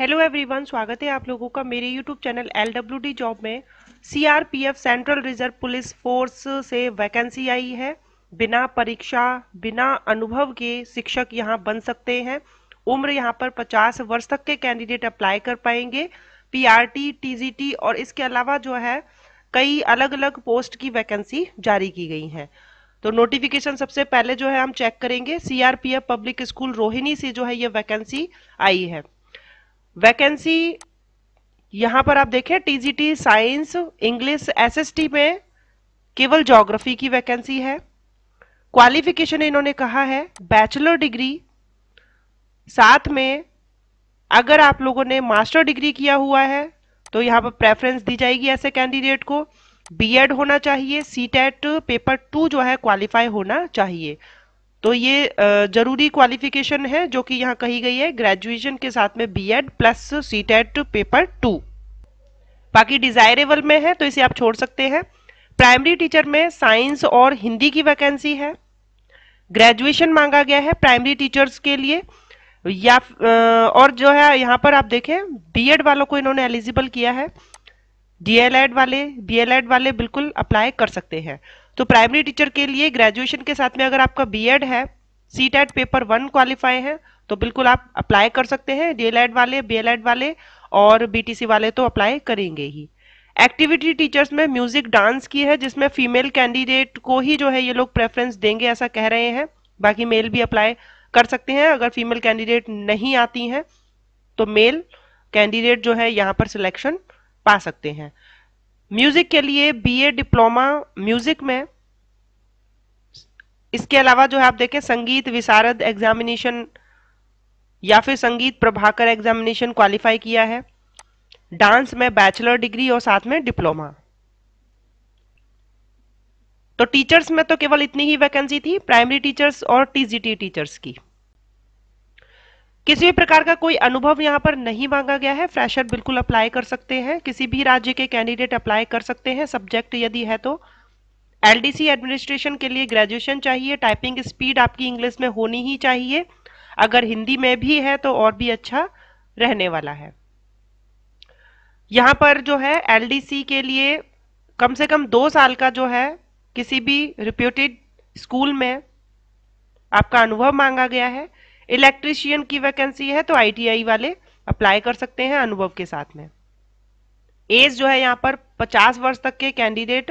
hello everyone स्वागत है आप लोगों का मेरे YouTube channel L W D job में CRPF central reserve police force से वैकेंसी आई है बिना परीक्षा बिना अनुभव के शिक्षक यहाँ बन सकते हैं उम्र यहाँ पर 50 वर्ष तक के कैंडिडेट अप्लाई कर पाएंगे पीआरटी टीजीटी और इसके अलावा जो है कई अलग अलग पोस्ट की वैकेंसी जारी की गई हैं तो नोटिफिकेशन सबसे पहले जो है हम चेक करेंगे सीआरपीएफ पब्लिक स्कूल रोहिणी से जो है ये वैकेंसी आई है वैकेंसी यहां पर आप देखें टीजीटी साइंस इंग्लिश एसएसटी में केवल ज्योग्राफी की वैकेंसी है क्वालिफिकेशन इन्होंने कहा है बैचलर डिग्री साथ में अगर आप लोगों ने मास्टर डिग्री किया हुआ है तो यहां पर प्रेफरेंस दी जाएगी ऐसे कैंडिडेट को बीएड होना चाहिए सी टेट पेपर टू जो है क्वालिफाई होना चाहिए तो ये जरूरी क्वालिफिकेशन है जो कि यहाँ कही गई है ग्रेजुएशन के साथ में BEd plus C TET paper two बाकी डिजायरेबल में है तो इसे आप छोड़ सकते हैं प्राइमरी टीचर में साइंस और हिंदी की वैकेंसी है ग्रेजुएशन मांगा गया है प्राइमरी टीचर्स के लिए या और जो है यहाँ पर आप देखें बीएड वालों को इन्होंने एलिजिबल किया है डीएलएड वाले बीएलएड वाले बिल्कुल अप्लाई कर सकते हैं तो प्राइमरी टीचर के लिए ग्रेजुएशन के साथ में अगर आपका बी है C TET paper one qualify है तो बिल्कुल आप अप्लाई कर सकते हैं डीएलएड वाले एड वाले और बीटीसी वाले तो अप्लाई करेंगे ही एक्टिविटी टीचर्स में म्यूजिक डांस की है जिसमें फीमेल कैंडिडेट को ही जो है ये लोग प्रेफरेंस देंगे ऐसा कह रहे हैं बाकी मेल भी अप्लाई कर सकते हैं अगर फीमेल कैंडिडेट नहीं आती हैं तो मेल कैंडिडेट जो है यहाँ पर सिलेक्शन पा सकते हैं म्यूजिक के लिए बीए डिप्लोमा म्यूजिक में इसके अलावा जो है आप देखें संगीत विशारद एग्जामिनेशन या फिर संगीत प्रभाकर एग्जामिनेशन क्वालिफाई किया है डांस में बैचलर डिग्री और साथ में डिप्लोमा तो टीचर्स में तो केवल इतनी ही वैकेंसी थी प्राइमरी टीचर्स और टीजीटी टीचर्स की किसी भी प्रकार का कोई अनुभव यहाँ पर नहीं मांगा गया है फ्रेशर बिल्कुल अप्लाई कर सकते हैं किसी भी राज्य के कैंडिडेट अप्लाई कर सकते हैं सब्जेक्ट यदि है तो एलडीसी एडमिनिस्ट्रेशन के लिए ग्रेजुएशन चाहिए टाइपिंग स्पीड आपकी इंग्लिश में होनी ही चाहिए अगर हिंदी में भी है तो और भी अच्छा रहने वाला है यहाँ पर जो है एलडीसी के लिए कम से कम दो साल का जो है किसी भी रिप्यूटेड स्कूल में आपका अनुभव मांगा गया है इलेक्ट्रिशियन की वैकेंसी है तो आईटीआई वाले अप्लाई कर सकते हैं अनुभव के साथ में एज जो है यहाँ पर 50 वर्ष तक के कैंडिडेट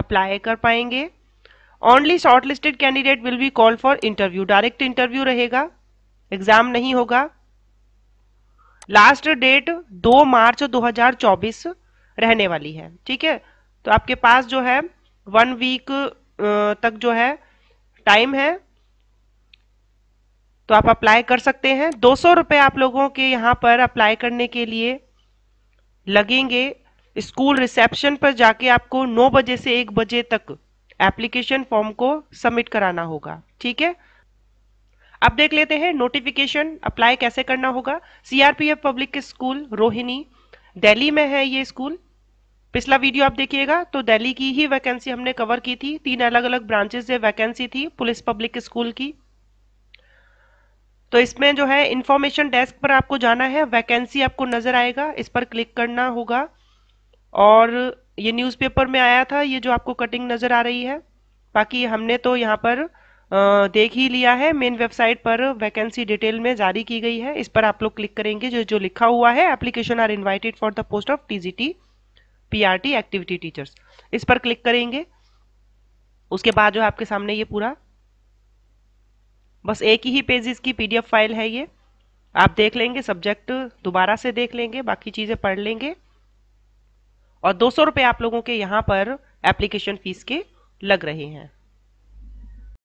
अप्लाई कर पाएंगे only shortlisted candidate will be call for interview direct interview रहेगा एग्जाम नहीं होगा लास्ट डेट 2 मार्च 2024 रहने वाली है ठीक है तो आपके पास जो है वन वीक तक जो है टाइम है तो आप अप्लाई कर सकते हैं दो सौ आप लोगों के यहाँ पर अप्लाई करने के लिए लगेंगे स्कूल रिसेप्शन पर जाके आपको नौ बजे से एक बजे तक एप्लीकेशन फॉर्म को सबमिट कराना होगा ठीक है अब देख लेते हैं नोटिफिकेशन अप्लाई कैसे करना होगा CRPF public school Rohini Delhi में है ये स्कूल पिछला वीडियो आप देखिएगा तो दिल्ली की ही वैकेंसी हमने कवर की थी तीन अलग अलग ब्रांचेस से वैकेंसी थी पुलिस पब्लिक स्कूल की तो इसमें जो है इंफॉर्मेशन डेस्क पर आपको जाना है वैकेंसी आपको नज़र आएगा इस पर क्लिक करना होगा और ये न्यूज़पेपर में आया था ये जो आपको कटिंग नज़र आ रही है बाकी हमने तो यहाँ पर देख ही लिया है मेन वेबसाइट पर वैकेंसी डिटेल में जारी की गई है इस पर आप लोग क्लिक करेंगे जो जो लिखा हुआ है application are invited for the post of TGT PRT activity teachers इस पर क्लिक करेंगे उसके बाद जो आपके सामने ये पूरा बस एक ही पेजेस की पीडीएफ फाइल है ये आप देख लेंगे सब्जेक्ट दोबारा से देख लेंगे बाकी चीज़ें पढ़ लेंगे और दो सौ आप लोगों के यहाँ पर एप्लीकेशन फ़ीस के लग रहे हैं